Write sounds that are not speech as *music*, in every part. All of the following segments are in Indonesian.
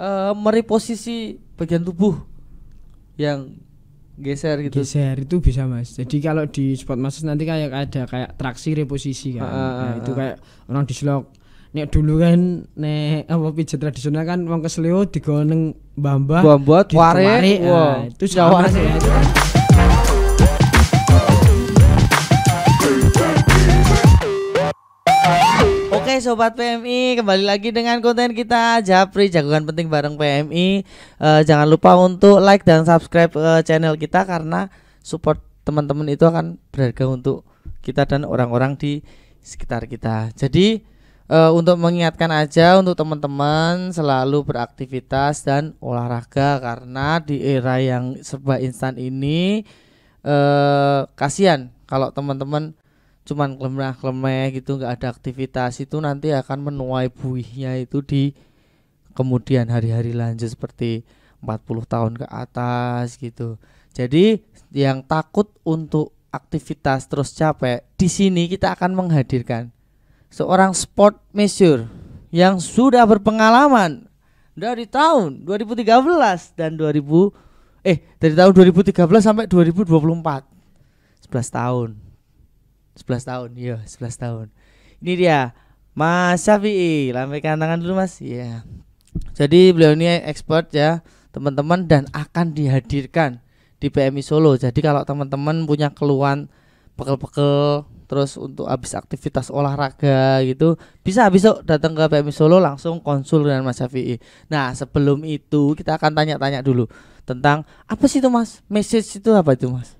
uh, eh, mereposisi bagian tubuh yang geser gitu. Geser itu bisa mas. Jadi kalau di spot massage nanti kayak ada kayak traksi reposisi kan. Uh, uh, nah, itu ah, kayak orang dislok. Nek dulu kan nek apa pijat tradisional kan wong kesleo digoneng mbah-mbah. Mbah-mbah kuare. Nah, itu jawaban sobat PMI, kembali lagi dengan konten kita Japri Jagoan Penting bareng PMI. E, eh, jangan lupa untuk like dan subscribe e, channel kita karena support teman-teman itu akan berharga untuk kita dan orang-orang di sekitar kita. Jadi e, untuk mengingatkan aja untuk teman-teman selalu beraktivitas dan olahraga karena di era yang serba instan ini e, kasihan kalau teman-teman cuman kelemah-kelemah gitu nggak ada aktivitas itu nanti akan menuai buihnya itu di kemudian hari-hari lanjut seperti 40 tahun ke atas gitu. Jadi yang takut untuk aktivitas terus capek, di sini kita akan menghadirkan seorang sport measure yang sudah berpengalaman dari tahun 2013 dan 2000 eh dari tahun 2013 sampai 2024. 11 tahun 11 tahun. Iya, 11 tahun. Ini dia Mas Syafi'i. Lambaikan tangan dulu Mas. Iya. Yeah. Jadi beliau ini expert ya, teman-teman dan akan dihadirkan di PMI Solo. Jadi kalau teman-teman punya keluhan pekel-pekel terus untuk habis aktivitas olahraga gitu bisa besok datang ke PMI Solo langsung konsul dengan Mas Syafi'i. Nah sebelum itu kita akan tanya-tanya dulu tentang apa sih itu Mas message itu apa itu Mas,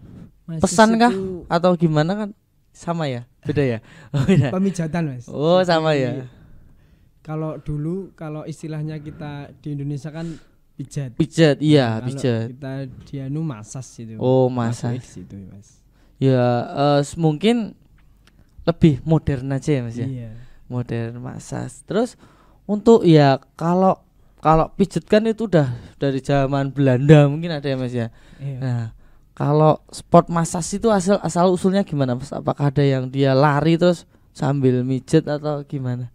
pesan kah atau gimana kan? sama ya beda ya *laughs* oh, pemijatan mas oh sama Jadi, ya iya. kalau dulu kalau istilahnya kita di Indonesia kan pijat pijat iya pijat kita dia nu masas gitu oh masas itu mas ya uh, mungkin lebih modern aja ya mas ya iya. modern masas terus untuk ya kalau kalau pijat kan itu udah dari zaman Belanda mungkin ada ya mas ya iya. nah kalau sport massage itu asal asal usulnya gimana, Mas? Apakah ada yang dia lari terus sambil mijet atau gimana?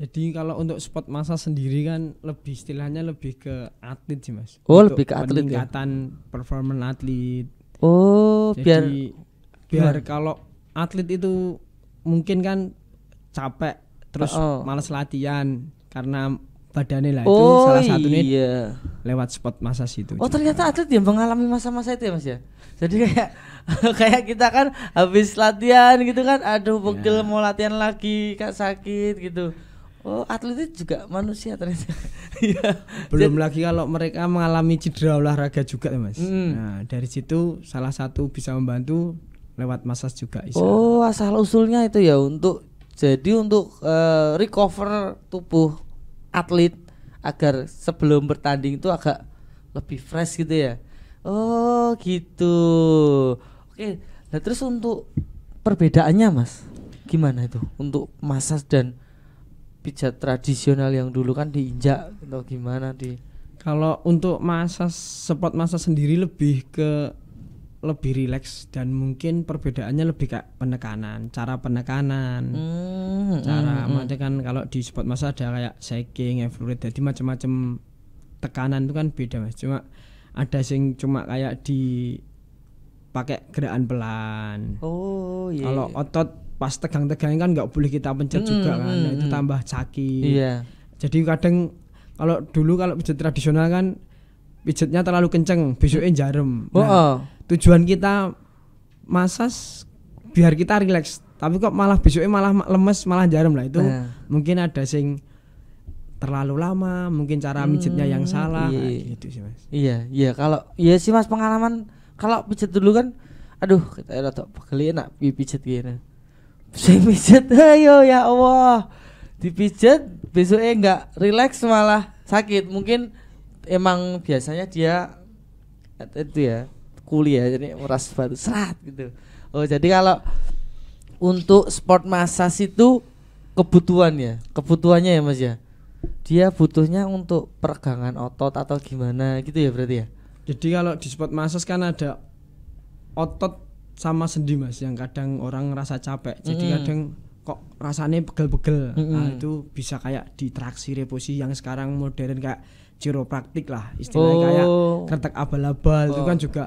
Jadi kalau untuk spot massage sendiri kan lebih istilahnya lebih ke atlet sih mas. Oh untuk lebih ke atlet ya? peningkatan ya? performan atlet. Oh Jadi, biar biar kalau atlet itu mungkin kan capek terus oh. malas latihan karena badannya lah oh, itu salah satunya iya. lewat spot masa situ. Oh juga. ternyata atlet yang mengalami masa-masa itu ya mas ya. Jadi kayak *laughs* kayak kita kan habis latihan gitu kan, aduh pegel yeah. mau latihan lagi kak sakit gitu. Oh atlet itu juga manusia ternyata. *laughs* Iya. Belum Jadi, lagi kalau mereka mengalami cedera olahraga juga ya mas. Mm. Nah dari situ salah satu bisa membantu lewat masa juga. Isha. Oh asal usulnya itu ya untuk jadi untuk uh, recover tubuh atlet agar sebelum bertanding itu agak lebih fresh gitu ya. Oh, gitu. Oke, nah terus untuk perbedaannya, Mas. Gimana itu untuk masas dan pijat tradisional yang dulu kan diinjak atau gimana di kalau untuk masa spot masa sendiri lebih ke lebih rileks dan mungkin perbedaannya lebih kayak penekanan, cara penekanan, mm, cara mm, maksudnya kan kalau di spot masa ada kayak shaking, fluid, jadi macam-macam tekanan itu kan beda mas. Cuma ada sing cuma kayak di pakai gerakan pelan. Oh iya. Yeah. Kalau iya. otot pas tegang-tegang kan nggak boleh kita pencet mm, juga kan, mm, itu hmm. tambah sakit. Iya. Yeah. Jadi kadang kalau dulu kalau pijat tradisional kan pijatnya terlalu kenceng, besoknya jarum oh, Nah, oh tujuan kita masas biar kita rileks tapi kok malah besoknya malah lemes malah jarum lah itu nah. mungkin ada sing terlalu lama mungkin cara mijitnya yang hmm, salah nah, iya. Nah, gitu sih mas iya iya kalau iya sih mas pengalaman kalau pijat dulu kan aduh kita ada tuh pegeli iya enak pijat gini nah. sing pijat *laughs* ayo ya allah dipijat besoknya enggak rileks malah sakit mungkin emang biasanya dia itu ya kuli ya jadi uras batu serat gitu oh jadi kalau untuk sport massage itu kebutuhannya kebutuhannya ya mas ya dia butuhnya untuk peregangan otot atau gimana gitu ya berarti ya jadi kalau di sport massage kan ada otot sama sendi mas yang kadang orang rasa capek mm. jadi kadang kok rasanya pegel-pegel mm -hmm. nah itu bisa kayak di traksi reposi yang sekarang modern kayak praktik lah istilahnya oh. kayak kertek abal-abal oh. itu kan oh. juga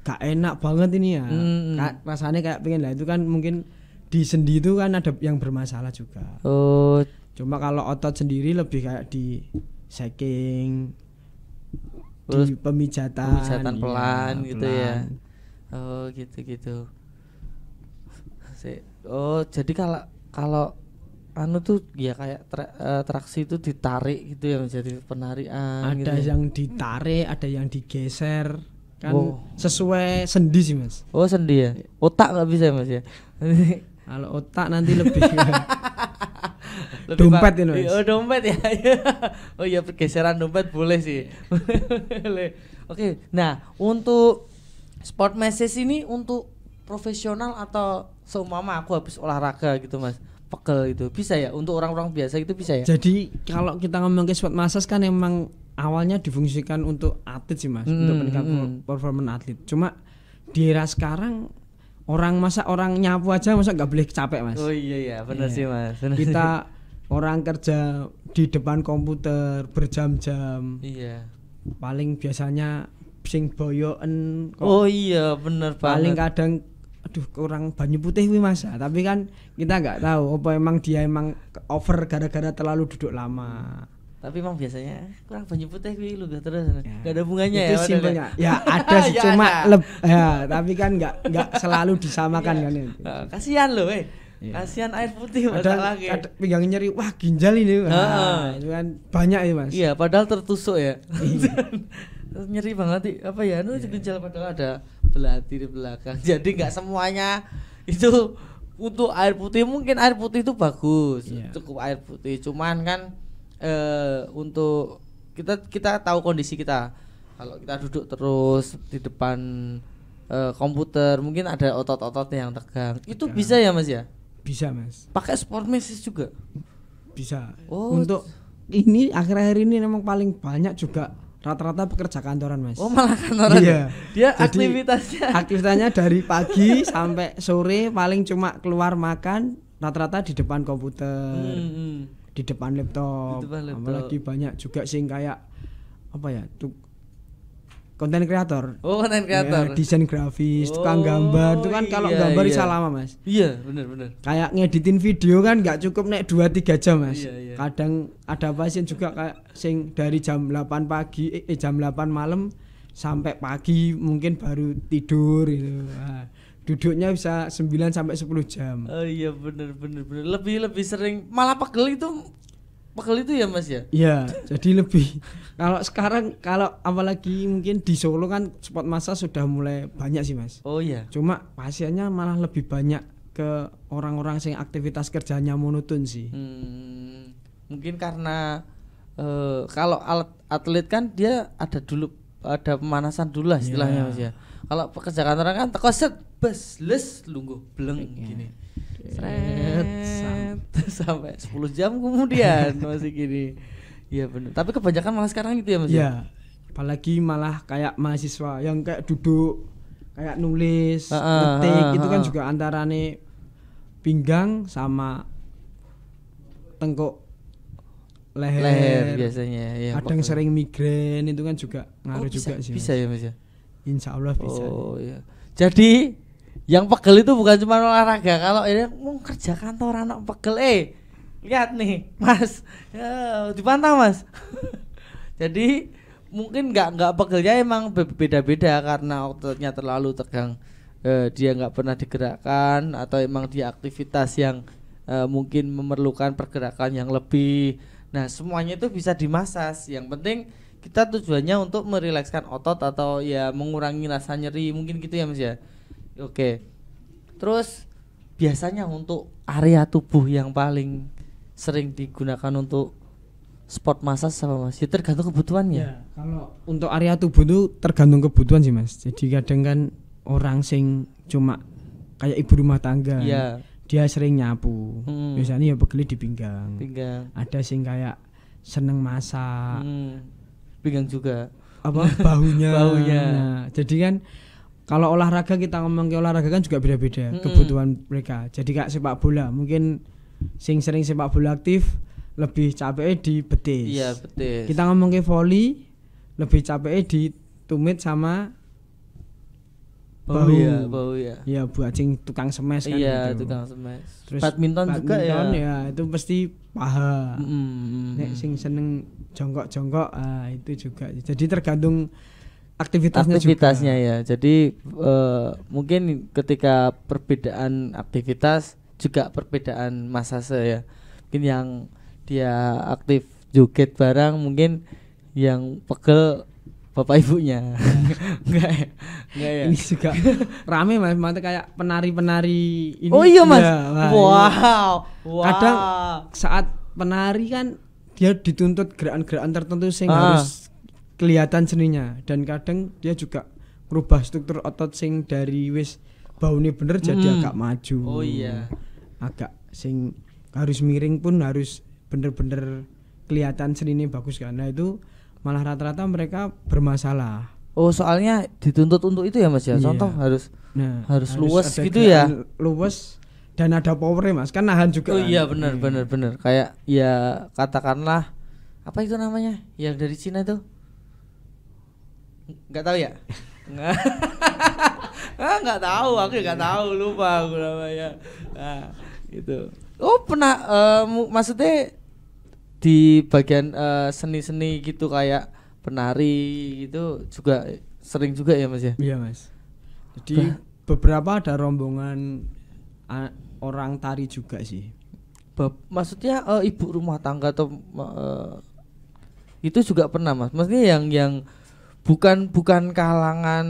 gak enak banget ini ya hmm, hmm. Ka rasanya kayak pengen lah itu kan mungkin di sendi itu kan ada yang bermasalah juga oh cuma kalau otot sendiri lebih kayak di shaking Terus di pemijatan pemijatan iya, gitu ya, pelan gitu pelan. ya oh gitu gitu oh jadi kalau kalau anu tuh ya kayak tra, eh, traksi itu ditarik gitu ya jadi penarian ada gitu. Ya. yang ditarik ada yang digeser kan oh. sesuai sendi sih mas oh sendi ya otak nggak bisa mas ya *laughs* kalau otak nanti lebih *laughs* lebih dompet ya mas oh dompet ya *laughs* oh iya pergeseran dompet boleh sih oke nah untuk sport message ini untuk profesional atau seumpama aku habis olahraga gitu mas pegel gitu bisa ya untuk orang-orang biasa itu bisa ya jadi kalau kita ngomong ke sport massage kan emang awalnya difungsikan untuk atlet sih mas hmm, untuk meningkatkan hmm. hmm. performa atlet cuma di era sekarang orang masa orang nyapu aja masa nggak boleh capek mas oh iya iya benar yeah. sih mas benar kita sih. *laughs* orang kerja di depan komputer berjam-jam iya paling biasanya sing boyoen oh iya bener paling banget. kadang aduh kurang banyu putih wih masa. Nah, tapi kan kita nggak tahu apa emang dia emang over gara-gara terlalu duduk lama tapi emang biasanya kurang penyebutnya putih gue lu gak terus ya. gak ada bunganya itu ya simpelnya ya, ya *laughs* ada sih ya cuma ada. leb ya tapi kan nggak nggak selalu disamakan iya. kan ya. kasian oh, kasihan lo eh ya. kasihan air putih padahal lagi eh. ada pegang nyeri wah ginjal ini wah, itu kan banyak ya mas iya padahal tertusuk ya iya. *laughs* nyeri banget sih apa ya nu yeah. ginjal padahal ada belati di belakang *laughs* jadi nggak semuanya itu untuk air putih mungkin air putih itu bagus yeah. cukup air putih cuman kan uh, untuk kita kita tahu kondisi kita kalau kita duduk terus di depan uh, komputer mungkin ada otot-ototnya yang tegang itu bisa ya mas ya bisa mas pakai sport mesis juga bisa oh. untuk ini akhir-akhir ini memang paling banyak juga rata-rata pekerja kantoran mas oh malah kantoran iya dia aktivitasnya aktivitasnya dari *laughs* pagi sampai sore paling cuma keluar makan rata-rata di depan komputer hmm. hmm di depan laptop. Di depan laptop. Apalagi banyak juga sing kayak apa ya? Tuh konten kreator. Oh, konten ya, kreator. Ya, desain grafis, oh, tukang gambar. Itu kan kalau iya, gambar iya. lama, Mas. Iya, benar benar. Kayak ngeditin video kan nggak cukup naik dua tiga jam, Mas. Iya, iya. Kadang ada pasien juga kayak sing dari jam 8 pagi eh, eh jam 8 malam sampai pagi mungkin baru tidur gitu. Nah, duduknya bisa 9 sampai 10 jam. Oh iya benar benar benar Lebih lebih sering malah pegel itu pegel itu ya Mas ya? Iya, jadi lebih kalau sekarang kalau apalagi mungkin di Solo kan spot masa sudah mulai banyak sih Mas. Oh iya. Cuma pasiennya malah lebih banyak ke orang-orang yang aktivitas kerjanya monoton sih. Hmm, mungkin karena uh, kalau atlet kan dia ada dulu ada pemanasan dulu lah istilahnya yeah. Mas ya. Kalau pekerja kantoran kan tekoset bes les lunggu bleng yeah. gini Sret, sampai 10 *laughs* jam kemudian masih gini Iya benar. Tapi kebanyakan malah sekarang gitu ya mas? Iya. Apalagi malah kayak mahasiswa yang kayak duduk, kayak nulis, uh, uh, ngetik, uh, uh, itu kan uh, juga antara nih pinggang sama tengkuk leher, leher biasanya. Ya, Kadang sering migrain itu kan juga oh, ngaruh oh, juga sih. Bisa ya mas ya? Insya Allah bisa. Oh iya. Jadi yang pegel itu bukan cuma olahraga kalau ini mau kerja kantor anak pegel eh lihat nih mas ya, dipantau mas *laughs* jadi mungkin nggak nggak pegelnya emang beda-beda karena ototnya terlalu tegang eh, dia nggak pernah digerakkan atau emang dia aktivitas yang eh, mungkin memerlukan pergerakan yang lebih nah semuanya itu bisa dimasas yang penting kita tujuannya untuk merilekskan otot atau ya mengurangi rasa nyeri mungkin gitu ya mas ya oke terus biasanya untuk area tubuh yang paling sering digunakan untuk sport massage sama mas ya, tergantung kebutuhannya ya, kalau untuk area tubuh itu tergantung kebutuhan sih mas jadi kadang kan orang sing cuma kayak ibu rumah tangga ya. dia sering nyapu hmm. biasanya ya pegelit di pinggang pinggang ada sing kayak seneng masak hmm. pinggang juga apa baunya *laughs* baunya nah, jadi kan kalau olahraga kita ngomong ke olahraga kan juga beda-beda mm-hmm. kebutuhan mereka jadi kayak sepak bola mungkin sing sering sepak bola aktif lebih capek di betis iya betis kita ngomong ke volley lebih capek di tumit sama bau, iya, bau ya bau ya iya buat sing tukang semes kan iya gitu. tukang semes terus badminton, badminton juga ya ya itu pasti paha mm-hmm. nek sing seneng jongkok-jongkok ah, itu juga jadi tergantung aktivitasnya aktivitasnya juga. ya jadi uh, mungkin ketika perbedaan aktivitas juga perbedaan masa saya. mungkin yang dia aktif joget barang mungkin yang pegel bapak ibunya *laughs* enggak ya ya ini juga rame mas mantap kayak penari-penari ini oh iya mas ya, wow. wow kadang saat penari kan dia dituntut gerakan-gerakan tertentu sehingga ah. harus kelihatan seninya dan kadang dia juga merubah struktur otot sing dari wis baune bener hmm. jadi agak maju oh iya agak sing harus miring pun harus bener-bener kelihatan seninya bagus karena itu malah rata-rata mereka bermasalah oh soalnya dituntut untuk itu ya mas ya iya. contoh harus nah, harus, luwes gitu ya luwes dan ada powernya mas kan nahan juga oh kan? iya bener iya. benar benar kayak ya katakanlah apa itu namanya yang dari Cina itu. Gak tahu ya? Nggak. *laughs* Ah, nggak tahu, aku nggak tahu, lupa aku namanya. Nah, gitu. Oh, pernah uh, maksudnya di bagian eh, seni-seni uh, gitu kayak penari gitu juga sering juga ya, Mas ya? Iya, Mas. Jadi bah. beberapa ada rombongan orang tari juga sih. maksudnya uh, ibu rumah tangga atau uh, itu juga pernah, Mas. Maksudnya yang yang bukan bukan kalangan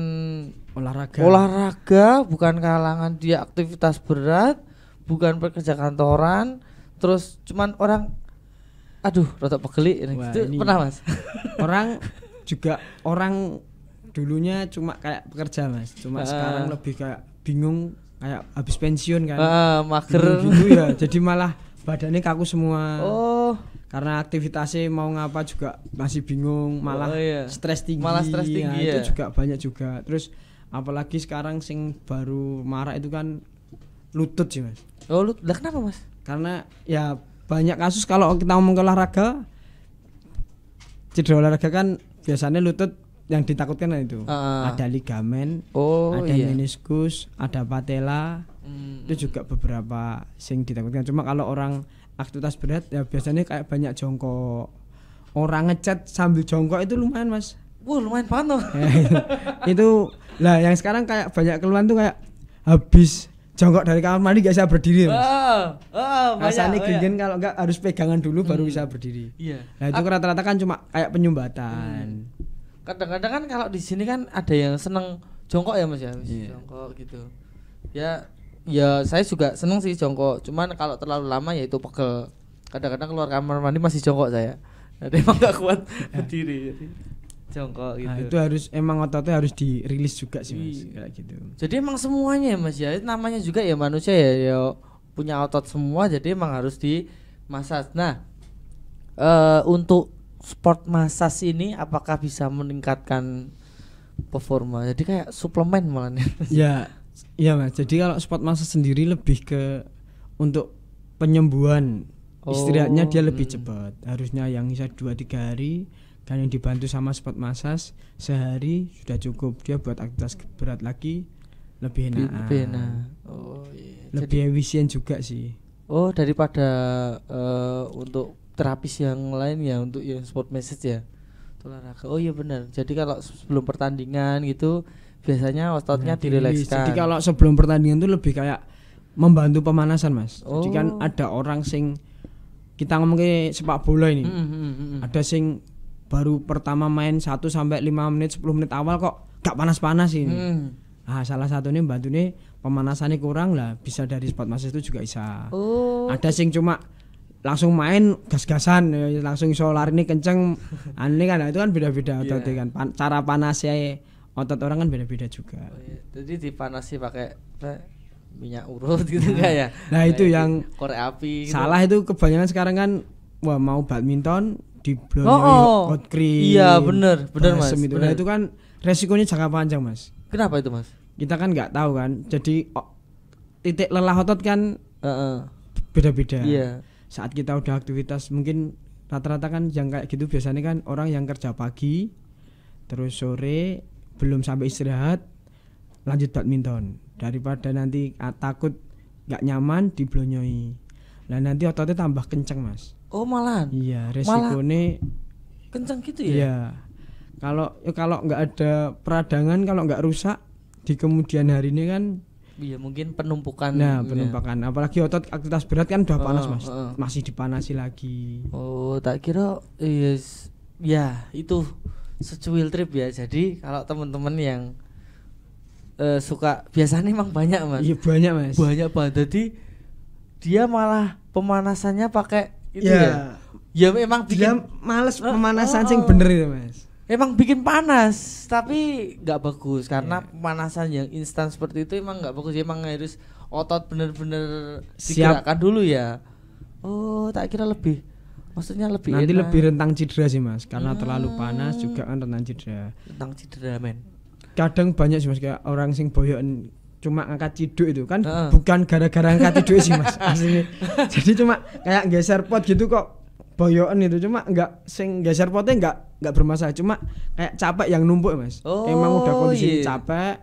olahraga olahraga bukan kalangan dia aktivitas berat bukan pekerja kantoran terus cuman orang aduh rotok pegelik Wah, gitu ini pernah mas *laughs* orang juga orang dulunya cuma kayak pekerja mas cuma uh, sekarang lebih kayak bingung kayak habis pensiun kan uh, mager gitu ya jadi malah badannya kaku semua oh karena aktivitasnya mau ngapa juga masih bingung malah oh, iya. stres tinggi malah stres nah, tinggi ya, iya. itu juga banyak juga terus apalagi sekarang sing baru marah itu kan lutut sih mas oh lutut lah kenapa mas karena ya banyak kasus kalau kita ngomong ke olahraga cedera olahraga kan biasanya lutut yang ditakutkan itu uh, ada ligamen oh, ada iya. meniskus ada patella hmm, itu hmm, juga hmm. beberapa sing ditakutkan cuma kalau orang aktivitas berat ya biasanya kayak banyak jongkok orang ngecat sambil jongkok itu lumayan mas wah lumayan banget loh *laughs* itu lah yang sekarang kayak banyak keluhan tuh kayak habis jongkok dari kamar mandi gak bisa berdiri mas. Oh, oh, Rasanya kalau nggak harus pegangan dulu baru hmm. bisa berdiri. Iya. Nah itu rata-rata kan cuma kayak penyumbatan. Hmm. Kadang-kadang kan kalau di sini kan ada yang seneng jongkok ya mas ya, mas yeah. jongkok gitu. Ya ya saya juga seneng sih jongkok cuman kalau terlalu lama ya itu pegel kadang-kadang keluar kamar mandi masih jongkok saya jadi emang gak kuat *laughs* berdiri jadi jongkok nah, gitu. Nah, itu harus emang ototnya harus dirilis juga sih mas, iya. kayak gitu. Jadi emang semuanya ya mas ya, namanya juga ya manusia ya, ya punya otot semua, jadi emang harus di masas Nah, uh, untuk sport massage ini apakah bisa meningkatkan performa? Jadi kayak suplemen malah nih. Ya, Iya mas. Jadi kalau spot massa sendiri lebih ke untuk penyembuhan oh. istirahatnya dia lebih oh, hmm. cepat. Harusnya yang bisa dua tiga hari kan yang dibantu sama spot masas sehari sudah cukup dia buat aktivitas berat lagi lebih enak. Lebih enak. Oh iya. Lebih Jadi, efisien juga sih. Oh daripada uh, untuk terapis yang lain ya untuk yang spot message ya olahraga oh iya benar jadi kalau sebelum pertandingan gitu biasanya ototnya nah, dirilekskan. Jadi kalau sebelum pertandingan itu lebih kayak membantu pemanasan, Mas. Oh. Jadi kan oh. ada orang sing kita ngomongin sepak bola ini. Mm, mm, -hmm. Ada sing baru pertama main 1 sampai 5 menit 10 menit awal kok gak panas-panas ini. Mm. Nah, salah satunya bantu nih pemanasannya kurang lah bisa dari spot mas itu juga bisa. Oh. Ada sing cuma langsung main gas-gasan eh, langsung solar *laughs* nah, ini kenceng aneh kan nah, itu kan beda-beda yeah. kan pan cara panasnya otot orang kan beda-beda juga. Oh, iya. Jadi dipanasi pakai minyak urut gitu enggak iya. ya? Nah, itu yang korek api. Gitu. Salah itu kebanyakan sekarang kan wah mau badminton di oh, oh. hot cream. Iya, bener bener Mas. Itu. Nah, bener. Nah, itu kan resikonya jangka panjang, Mas. Kenapa itu, Mas? Kita kan nggak tahu kan. Jadi oh, titik lelah otot kan beda-beda. Uh -uh. Iya. Saat kita udah aktivitas mungkin rata-rata kan yang kayak gitu biasanya kan orang yang kerja pagi terus sore belum sampai istirahat lanjut badminton daripada nanti ah, takut nggak nyaman diblonyoi nah nanti ototnya tambah kenceng mas oh iya, malah iya resikonya malah kenceng gitu ya iya kalau ya kalau nggak ada peradangan kalau nggak rusak di kemudian hari ini kan Iya mungkin penumpukan. Nah gitu ya. penumpukan, ya. apalagi otot aktivitas berat kan udah panas oh, mas, oh, oh. masih dipanasi lagi. Oh tak kira, yes, iya, ya itu secuil trip ya. Jadi kalau teman-teman yang uh, suka biasanya emang banyak mas. Iya banyak mas. Banyak banget. Jadi dia malah pemanasannya pakai itu iya. ya. Ya, ya memang bikin dia males oh, pemanasan oh, oh, bener itu mas. Emang bikin panas, tapi nggak bagus karena yeah. pemanasan yang instan seperti itu emang nggak bagus. Emang harus otot bener-bener digerakkan dulu ya. Oh, tak kira lebih Maksudnya lebih Nanti enak. lebih rentang cedera sih Mas, karena hmm. terlalu panas juga kan rentang cedera. Rentang cedera men. Kadang banyak sih Mas kayak orang sing boyokan cuma angkat ciduk itu kan uh. bukan gara-gara angkat ciduk sih Mas *laughs* aslinya. Jadi cuma kayak geser pot gitu kok boyokan itu cuma nggak sing geser potnya nggak nggak bermasalah cuma kayak capek yang numpuk Mas. Oh, Emang udah oh, kondisi yeah. capek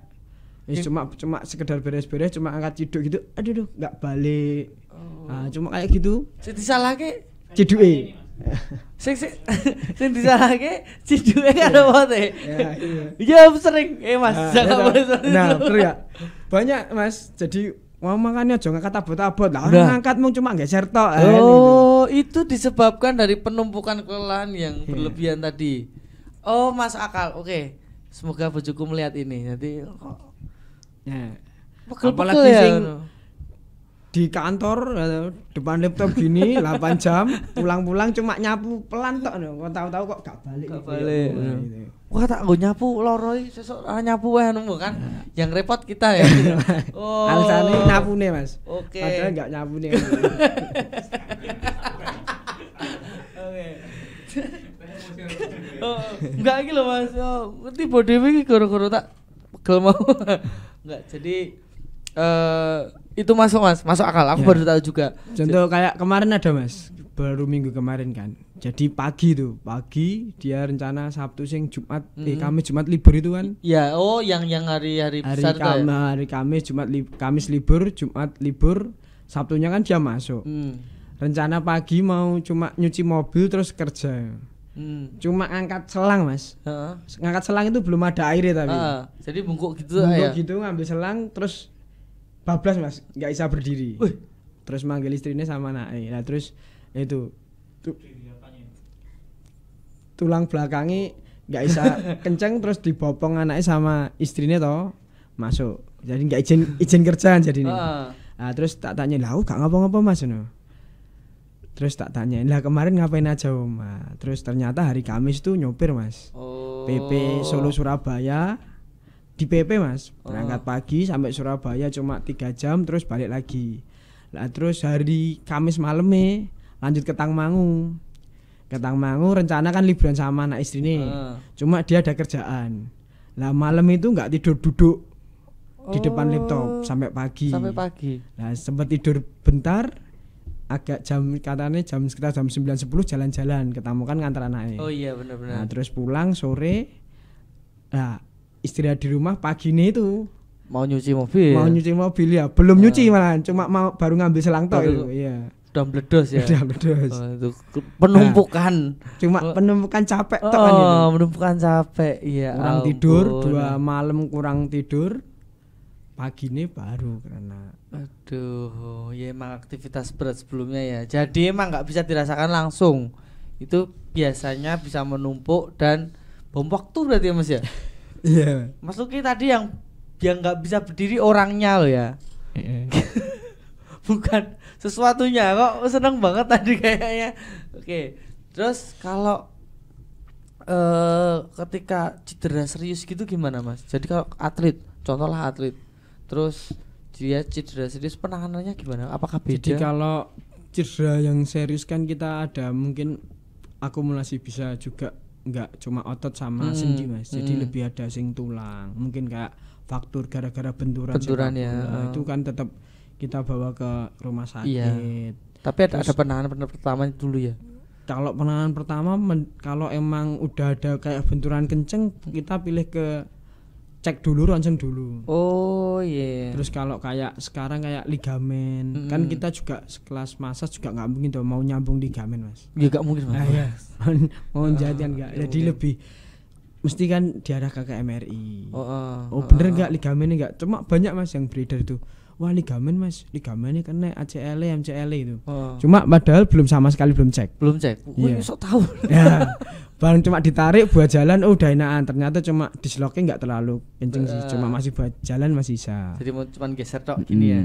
yeah. Iya. cuma cuma sekedar beres-beres cuma angkat ciduk gitu aduh duh nggak balik oh. nah, cuma kayak gitu jadi salah ke cidue *laughs* Sing *laughs* sing disalahke ciduke iya. karo wote. Ya iya. sering eh Mas. Nah, nah, nah terus ya. Banyak Mas. Jadi Wah wow, makanya aja kata abot-abot lah. orang nah. angkat mung cuma geser tok. Eh, gitu. Oh, eh, itu disebabkan dari penumpukan kelelahan yang yeah. berlebihan tadi. Oh, Mas akal. Oke. Okay. Semoga bojoku melihat ini. Nanti oh. yeah. apalagi ya. sing di kantor eh, depan laptop gini 8 *laughs* jam pulang-pulang cuma nyapu pelan tok no. kok tahu-tahu kok gak balik gak gitu ya, balik ya, ya. wah tak gue nyapu loroi ah, nyapu wae nunggu kan iya. yang repot kita ya *laughs* iya, oh ini nyapu nih mas oke okay. padahal gak nyapu nih *laughs* oke oh, enggak loh mas oh, tiba tiba gini koro-koro tak pegel mau enggak jadi uh, itu masuk mas, masuk akal. Aku ya. baru tahu juga. Contoh kayak kemarin ada mas, baru minggu kemarin kan. Jadi pagi tuh, pagi dia rencana Sabtu sing Jumat, mm -hmm. eh Kamis Jumat libur itu kan? ya oh yang yang hari-hari besar hari ya? hari Kamis Jumat li Kamis libur, Jumat libur, Sabtunya kan dia masuk. Mm. Rencana pagi mau cuma nyuci mobil terus kerja. Hmm. Cuma angkat selang, Mas. ha? Angkat selang itu belum ada airnya tapi. ha, ah, jadi bungkuk gitu bungkuk ya. gitu ngambil selang terus bablas mas nggak bisa berdiri Wih. terus manggil istrinya sama anak e. nah terus itu tu, tulang belakangnya nggak bisa *laughs* kenceng terus dibopong anaknya sama istrinya toh masuk jadi nggak izin izin kerjaan jadi ini ah. nah, terus tak tanya lah gak ngapa-ngapa mas no. terus tak tanya lah kemarin ngapain aja om terus ternyata hari Kamis tuh nyopir mas oh. PP Solo Surabaya di PP mas berangkat oh. pagi sampai Surabaya cuma tiga jam terus balik lagi lah terus hari Kamis malam nih lanjut ke Tangmangu ke Tangmangu rencana kan liburan sama anak istri nih cuma dia ada kerjaan lah malam itu nggak tidur duduk di depan laptop oh. sampai pagi sampai pagi nah sempat tidur bentar agak jam katanya jam sekitar jam sembilan sepuluh jalan-jalan ketemu kan ngantar anaknya oh iya benar-benar nah, terus pulang sore nah istirahat di rumah pagi ini itu mau nyuci mobil mau nyuci mobil ya belum nah. nyuci ah. malah cuma mau baru ngambil selang tok itu iya udah meledos ya udah meledos oh, itu penumpukan nah, cuma oh. penumpukan capek toh kan itu oh, penumpukan capek iya kurang ampun. tidur dua malam kurang tidur pagi ini baru karena aduh ya emang aktivitas berat sebelumnya ya jadi emang nggak bisa dirasakan langsung itu biasanya bisa menumpuk dan bom waktu berarti ya mas ya *laughs* Iya. Yeah. Mas tadi yang yang nggak bisa berdiri orangnya lo ya. Yeah. *laughs* Bukan sesuatunya kok seneng banget tadi kayaknya. Oke. Okay. Terus kalau uh, ketika cedera serius gitu gimana Mas? Jadi kalau atlet, contohlah atlet. Terus dia cedera serius penanganannya gimana? Apakah beda? Jadi kalau cedera yang serius kan kita ada mungkin akumulasi bisa juga nggak cuma otot sama hmm. sendi mas jadi hmm. lebih ada sing tulang mungkin kayak faktur gara-gara benturan benturan ya bola. itu kan tetap kita bawa ke rumah sakit iya. tapi ada, ada penanganan pertama dulu ya kalau penanganan pertama kalau emang udah ada kayak benturan kenceng kita pilih ke cek dulu ronsen dulu. Oh iya. Yeah. Terus kalau kayak sekarang kayak ligamen, mm -hmm. kan kita juga sekelas masa juga nggak mungkin tuh mau nyambung ligamen mas. Ya nggak mungkin mas. Nah, ya. mau jadian nggak. Jadi mungkin. lebih mesti kan diarah ke MRI. Oh, uh, oh, oh bener oh, oh. nggak uh, uh. ligamen nggak? Cuma banyak mas yang beredar itu wah ligamen mas ligamennya kena ACL e, MCL e itu oh. cuma padahal belum sama sekali belum cek belum cek oh, yeah. Iya. sok tahu *laughs* ya cuma ditarik buat jalan oh udah enakan ternyata cuma disloknya nggak terlalu kenceng sih eh. cuma masih buat jalan masih bisa jadi mau cuma geser tok hmm. gini ya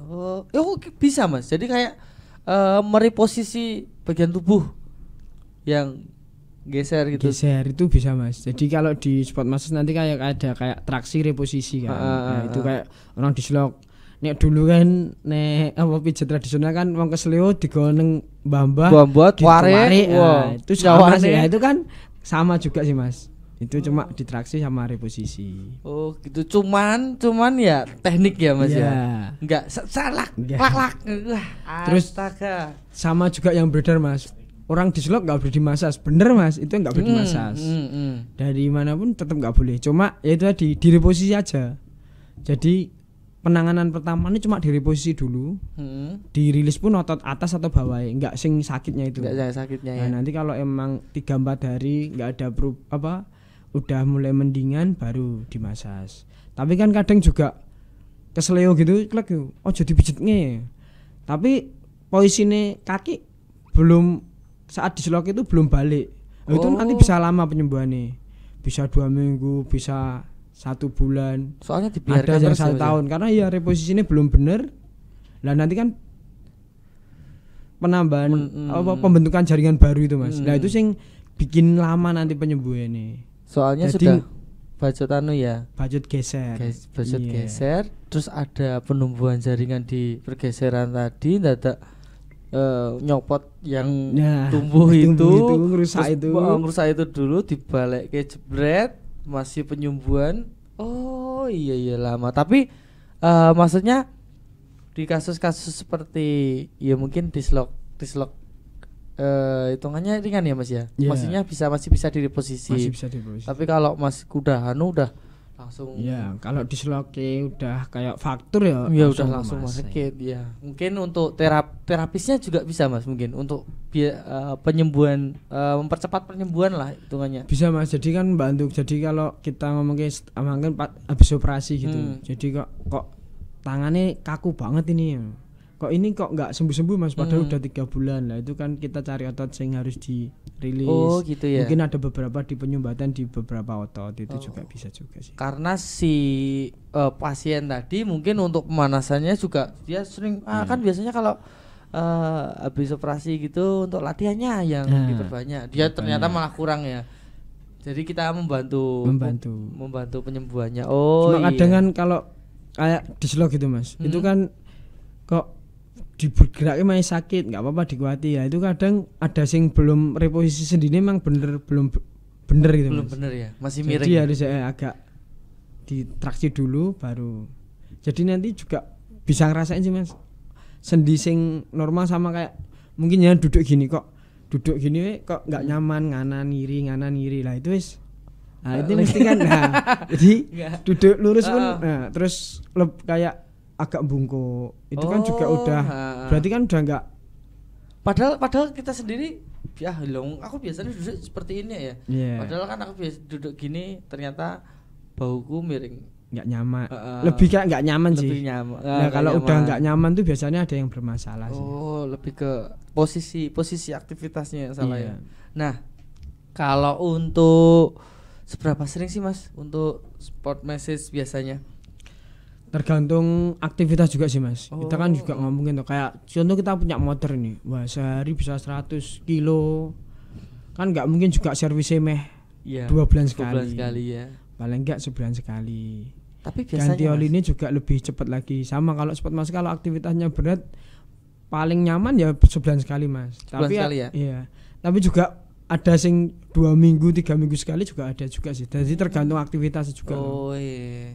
oh ya, oh bisa mas jadi kayak uh, eh, mereposisi bagian tubuh yang geser gitu geser itu bisa mas jadi kalau di spot masuk nanti kayak ada kayak traksi reposisi kan ah. nah, nah, itu ah. kayak orang dislok nek dulu kan nek apa pijat tradisional kan wong kesleo digoneng mbah-mbah buat nah, ware itu sama sih ya itu kan sama juga sih mas itu cuma oh. ditraksi sama reposisi oh gitu cuman cuman ya teknik ya mas ya enggak iya. salah Salah. lak lak terus sama juga yang beredar mas orang di enggak boleh dimasas bener mas itu enggak boleh hmm, dimasas mm, mm, mm. dari manapun tetap enggak boleh cuma ya itu tadi di reposisi aja jadi penanganan pertama ini cuma direposisi dulu hmm. dirilis pun otot atas atau bawah ya nggak sing sakitnya itu enggak sakitnya nah, ya nanti kalau emang tiga empat hari nggak ada proof apa udah mulai mendingan baru dimasas tapi kan kadang juga kesleo gitu lagi, gitu. oh jadi pijetnya ya. tapi posisinya kaki belum saat dislok itu belum balik oh. itu nanti oh. bisa lama penyembuhannya bisa dua minggu bisa satu bulan soalnya dibiarkan ada yang satu ya, tahun ya? karena ya reposisi ini belum benar lah nanti kan penambahan mm, mm, apa hmm. pembentukan jaringan baru itu mas mm. nah itu sing bikin lama nanti ini soalnya Jadi, sudah bacot anu ya budget geser Ges, yeah. geser terus ada penumbuhan jaringan di pergeseran tadi data uh, eh, nyopot yang nah, tumbuh, tumbuh itu, itu ngerusak oh, itu ngerusak itu dulu dibalik ke jebret masih penyumbuan oh. oh iya iya lama tapi uh, maksudnya di kasus-kasus seperti ya mungkin dislok dislok uh, hitungannya ringan ya mas ya yeah. maksudnya bisa masih bisa di masih bisa di tapi kalau mas kuda hanu udah anu, langsung ya kalau disloki udah kayak faktur ya ya udah langsung sakit ya mungkin untuk terap terapisnya juga bisa mas mungkin untuk uh, penyembuhan uh, mempercepat penyembuhan lah hitungannya bisa mas jadi kan bantu jadi kalau kita ngomongin ke mungkin habis operasi gitu hmm. jadi kok kok tangannya kaku banget ini kok ini kok nggak sembuh-sembuh mas padahal hmm. udah tiga bulan lah itu kan kita cari otot yang harus dirilis oh gitu ya mungkin ada beberapa di penyumbatan di beberapa otot itu oh. juga bisa juga sih karena si uh, pasien tadi mungkin untuk pemanasannya juga dia sering ah, hmm. ah, kan biasanya kalau uh, habis operasi gitu untuk latihannya yang nah, diperbanyak dia diperbanyak. ternyata malah kurang ya jadi kita membantu membantu membantu penyembuhannya oh cuma iya. kadang kan kalau kayak dislog gitu mas hmm. itu kan kok dibergeraknya masih sakit nggak apa-apa dikuati ya itu kadang ada sing belum reposisi sendiri memang bener belum bener gitu belum mas. bener ya masih miring jadi ya? harus ya, agak ditraksi dulu baru jadi nanti juga bisa ngerasain sih mas sendi sing normal sama kayak mungkin ya duduk gini kok duduk gini kok nggak hmm. nyaman nganan ngiri nganan ngiri lah itu wis nah, itu mesti kan nah *laughs* jadi duduk lurus pun nah, terus lep, kayak agak bungkuk itu oh, kan juga oh, udah ha. berarti kan udah enggak padahal padahal kita sendiri ya long aku biasanya duduk seperti ini ya yeah. padahal kan aku biasa duduk gini ternyata bauku miring nggak nyaman uh, lebih kayak nggak nyaman lebih sih nyaman. Uh, nah kalau nyaman. udah nggak nyaman tuh biasanya ada yang bermasalah oh sih. lebih ke posisi posisi aktivitasnya yang salah yeah. ya iya. nah kalau untuk seberapa sering sih mas untuk sport message biasanya tergantung aktivitas juga sih mas oh. kita kan juga oh. ngomongin tuh kayak contoh kita punya motor nih, wah sehari bisa 100 kilo kan nggak mungkin juga servisnya meh ya, dua bulan sekali, bulan sekali ya. paling nggak sebulan sekali tapi biasanya ganti oli ini juga lebih cepat lagi sama kalau cepat mas kalau aktivitasnya berat paling nyaman ya sebulan sekali mas sebulan tapi ya, sekali ya iya tapi juga ada sing dua minggu tiga minggu sekali juga ada juga sih jadi tergantung aktivitas juga oh iya,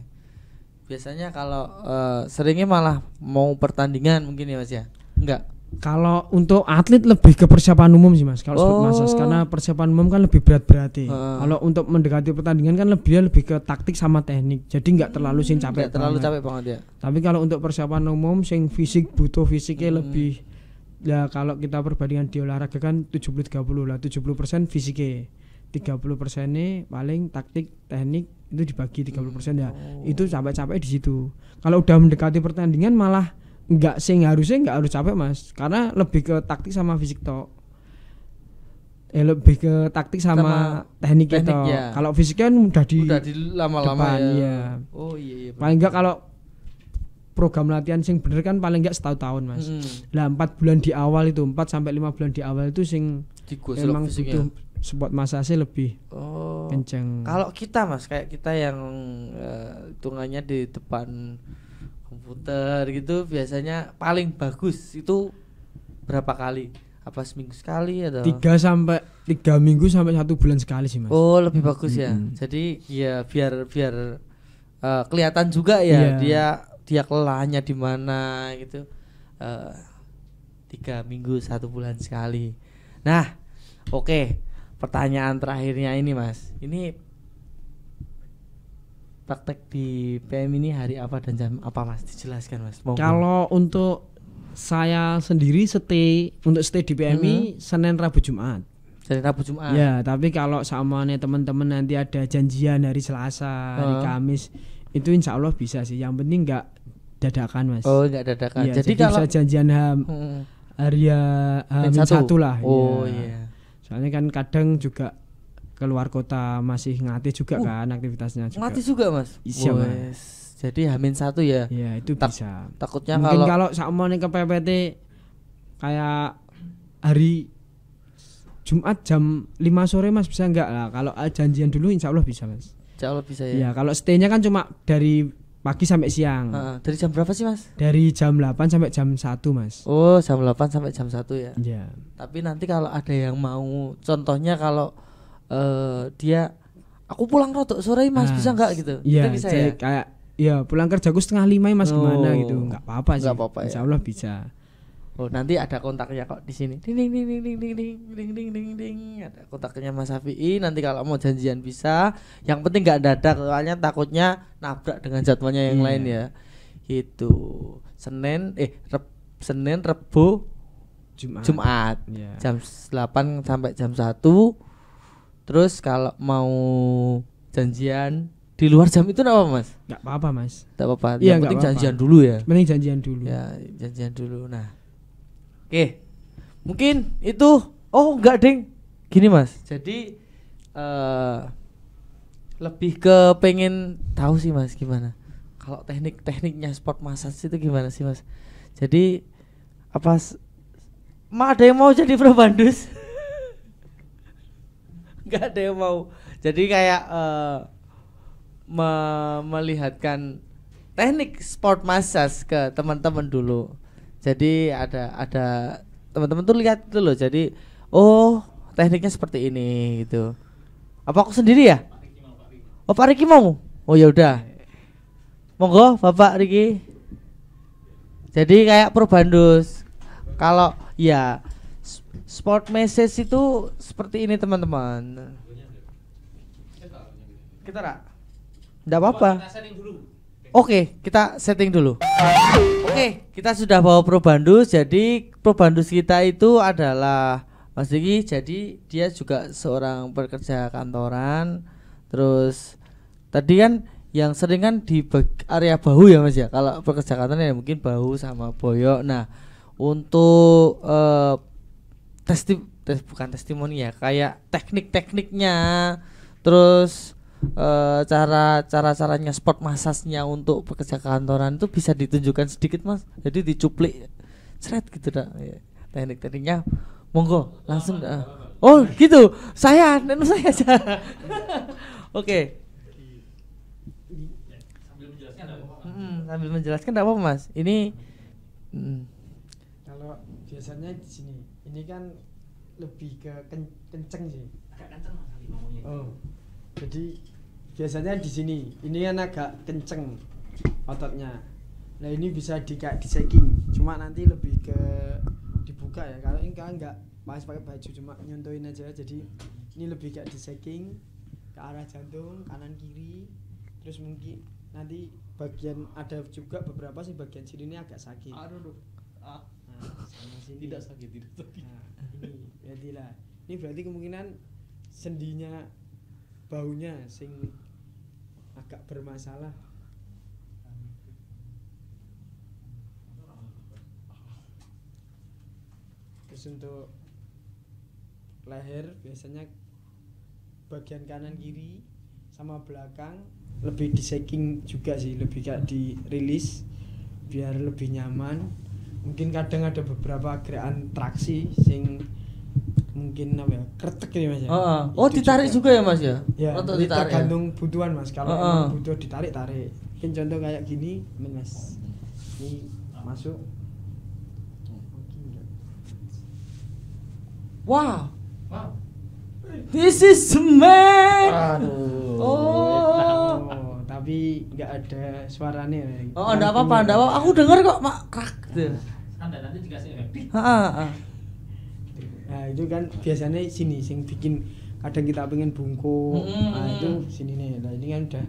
iya, iya biasanya kalau uh, seringnya malah mau pertandingan mungkin ya mas ya enggak kalau untuk atlet lebih ke persiapan umum sih mas kalau oh. sport karena persiapan umum kan lebih berat berarti uh. kalau untuk mendekati pertandingan kan lebih lebih ke taktik sama teknik jadi nggak hmm, terlalu sing capek gak terlalu capek banget ya tapi kalau untuk persiapan umum sing fisik butuh fisiknya hmm. lebih ya kalau kita perbandingan di olahraga kan 70 30 lah 70% fisiknya 30 persennya paling taktik teknik itu dibagi 30% persen ya oh. itu capek-capek di situ kalau udah mendekati pertandingan malah nggak sing harusnya nggak harus capek mas karena lebih ke taktik sama fisik tok eh lebih ke taktik sama, sama teknik, itu ya. kalau fisiknya kan udah di udah di lama-lama ya. ya oh iya, iya paling enggak kalau program latihan sing bener kan paling enggak setahun tahun mas hmm. lah empat bulan di awal itu empat sampai lima bulan di awal itu sing Digo, emang butuh support masase lebih oh. kenceng. Kalau kita mas kayak kita yang eh, hitungannya uh, di depan komputer gitu biasanya paling bagus itu berapa kali? Apa seminggu sekali atau? Tiga sampai tiga minggu sampai satu bulan sekali sih mas. Oh lebih bagus hmm. ya. Jadi ya biar biar uh, kelihatan juga ya yeah. dia dia kelelahannya di mana gitu. Uh, tiga minggu satu bulan sekali. Nah, oke. Okay pertanyaan terakhirnya ini mas ini praktek di PM ini hari apa dan jam apa mas dijelaskan mas Mau kalau gue. untuk saya sendiri stay untuk stay di PMI hmm. Senin Rabu Jumat Senin Rabu Jumat ya tapi kalau sama nih teman-teman nanti ada janjian dari Selasa hari oh. Kamis itu insya Allah bisa sih yang penting nggak dadakan mas oh nggak dadakan ya, jadi, jadi kalau bisa janjian ham hmm. hari ya, satu. satu lah oh iya yeah soalnya kan kadang juga keluar kota masih ngelatih juga uh, kan aktivitasnya juga ngelatih juga mas iya mas jadi hamin satu ya iya itu Ta bisa takutnya mungkin kalau kalau nih ke PPT kayak hari Jumat jam 5 sore mas bisa enggak lah kalau eh, janjian dulu insya Allah bisa mas insya Allah bisa ya, ya kalau staynya kan cuma dari pagi sampai siang. Uh, dari jam berapa sih, Mas? Dari jam 8 sampai jam 1, Mas. Oh, jam 8 sampai jam 1 ya. Iya. Yeah. Tapi nanti kalau ada yang mau contohnya kalau uh, dia aku pulang rotok sore, Mas, nah, bisa nggak gitu? Iya, yeah, bisa ya. kayak Iya, pulang kerjaku setengah lima mas oh, gimana gitu, oh. nggak apa-apa sih. nggak apa-apa, ya. Insya Allah ya. bisa. Oh, nanti ada kontaknya kok di sini. Ding ding ding ding ding ding ding ding ding ding Ada kontaknya Mas Safi. Nanti kalau mau janjian bisa. Yang penting nggak dadak soalnya takutnya nabrak dengan jadwalnya yang iya. lain ya. itu Senin eh Senin, Rebu, Jumat. Jumat. Iya. Jam 8 sampai jam 1. Terus kalau mau janjian di luar jam itu apa mas? Gak apa-apa mas. Gak apa-apa. Iya, yang penting apa -apa. janjian dulu ya. mending janjian dulu. Ya janjian dulu. Nah Oke. Mungkin itu oh enggak, Ding. Gini, Mas. Jadi uh, lebih ke pengen tahu sih, Mas, gimana. Kalau teknik-tekniknya sport massage itu gimana sih, Mas? Jadi apa Ma ada yang mau jadi pro bandus? *laughs* Enggak ada yang mau. Jadi kayak uh, me melihatkan teknik sport massage ke teman-teman dulu jadi ada ada teman-teman tuh lihat itu loh jadi oh tekniknya seperti ini gitu apa aku sendiri ya oh Pak Riki mau oh ya udah monggo Bapak Riki jadi kayak perbandus kalau ya sport message itu seperti ini teman-teman kita rak? Enggak apa-apa. Oke, okay, kita setting dulu. Oke, kita sudah bawa probandus. Jadi probandus kita itu adalah Mas Diki. Jadi dia juga seorang pekerja kantoran. Terus tadi kan yang sering kan di area bahu ya Mas ya. Kalau pekerja kantoran ya mungkin bahu sama boyok. Nah, untuk uh, testi tes bukan testimoni ya, kayak teknik-tekniknya. Terus Eh, cara cara caranya sport masasnya untuk pekerja kantoran itu bisa ditunjukkan sedikit mas jadi dicuplik seret gitu dah ya. teknik tekniknya monggo langsung ah. oh gitu saya neno saya aja *laughs* oke okay. sambil menjelaskan tidak apa mas ini hmm. kalau biasanya di sini ini kan lebih ke kenceng sih agak kenceng mas oh jadi biasanya di sini ini kan agak kenceng ototnya nah ini bisa di kayak di shaking cuma nanti lebih ke dibuka ya kalau ini kan enggak pas pakai baju cuma nyontoin aja jadi ini lebih kayak di shaking ke arah jantung kanan kiri terus mungkin nanti bagian ada juga beberapa sih bagian sini ini agak sakit aduh ah. nah, sama sini. tidak sakit tidak sakit nah, ini jadilah ini berarti kemungkinan sendinya baunya sing agak bermasalah terus untuk leher biasanya bagian kanan kiri sama belakang lebih di shaking juga sih lebih kayak dirilis biar lebih nyaman mungkin kadang ada beberapa gerakan traksi sing mungkin apa ya kretek ini ya, mas ya. Uh -uh. Oh ditarik juga. juga ya mas ya? Ya. Untuk ditarik. Ya? Tergantung ya? butuhan mas. Kalau uh -uh. butuh ditarik tarik. Mungkin contoh kayak gini, mas. Ini masuk. Wow. Wow. This is man. Aduh. Oh. tapi nggak ada suaranya. Ya? Oh, enggak apa-apa, enggak apa Aku dengar kok, Mak. Krak gitu. nanti dikasih efek. ah nah itu kan biasanya sini sing bikin kadang kita pengen bungkuk hmm. nah itu sini nih nah ini kan udah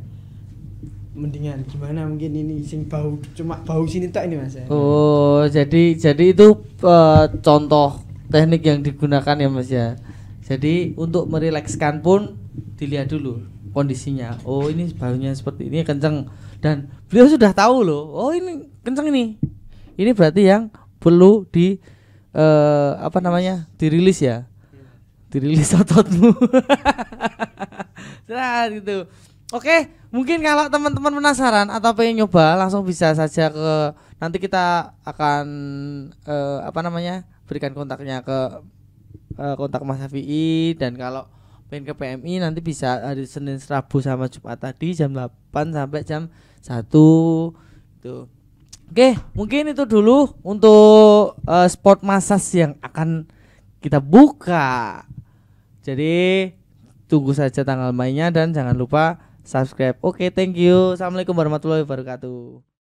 mendingan gimana mungkin ini sing bau cuma bau sini tak ini mas ya. oh jadi jadi itu uh, contoh teknik yang digunakan ya mas ya jadi untuk merilekskan pun dilihat dulu kondisinya oh ini baunya seperti ini kenceng dan beliau sudah tahu loh oh ini kenceng ini ini berarti yang perlu di uh, apa namanya dirilis ya dirilis *laughs* ototmu nah gitu oke mungkin kalau teman-teman penasaran atau pengen nyoba langsung bisa saja ke nanti kita akan uh, apa namanya berikan kontaknya ke uh, kontak Mas Hafi dan kalau pengen ke PMI nanti bisa hari Senin Rabu sama Jumat tadi jam 8 sampai jam satu itu Oke, mungkin itu dulu untuk uh, spot massage yang akan kita buka. Jadi tunggu saja tanggal mainnya dan jangan lupa subscribe. Oke, thank you. Assalamualaikum warahmatullahi wabarakatuh.